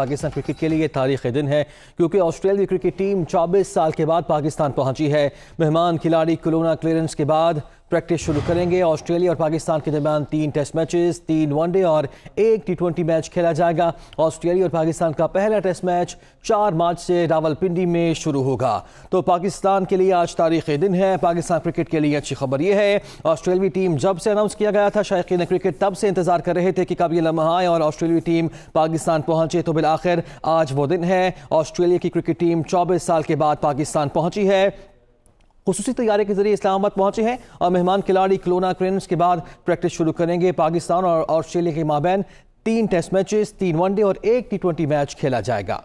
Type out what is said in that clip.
Pakistan cricket के लिए तारीख दिन है क्योंकि ऑस्ट्रेलिया क्रिकेट टीम 24 साल के बाद पाकिस्तान पहुंची है मेहमान खिलाड़ी कोरोना क्लियरेंस के बाद प्रैक्टिस शुरू करेंगे ऑस्ट्रेलिया और पाकिस्तान के दरमियान तीन टेस्ट मैचेस तीन वनडे और एक टी मैच खेला जाएगा ऑस्ट्रेलिया और पाकिस्तान का पहला टेस्ट मैच चार मार्च से रावलपिंडी में शुरू होगा तो पाकिस्तान के लिए आज तारीख दिन है पाकिस्तान क्रिकेट के लिए अच्छी खबर यह है ऑस्ट्रेलवी टीम जब से अनाउंस किया गया था शायक क्रिकेट तब से इंतजार कर रहे थे कि कब ये लम्हा आए और ऑस्ट्रेलवी टीम पाकिस्तान पहुंचे तो बिल आखिर आज वो दिन है ऑस्ट्रेलिया की क्रिकेट टीम चौबीस साल के बाद पाकिस्तान पहुंची है खसूसी तैयारी के जरिए इस्लामाबाद पहुंचे हैं और मेहमान खिलाड़ी क्लोना क्रेन के बाद प्रैक्टिस शुरू करेंगे पाकिस्तान और ऑस्ट्रेलिया के माबैन तीन टेस्ट मैचेस तीन वनडे और एक टी ट्वेंटी मैच खेला जाएगा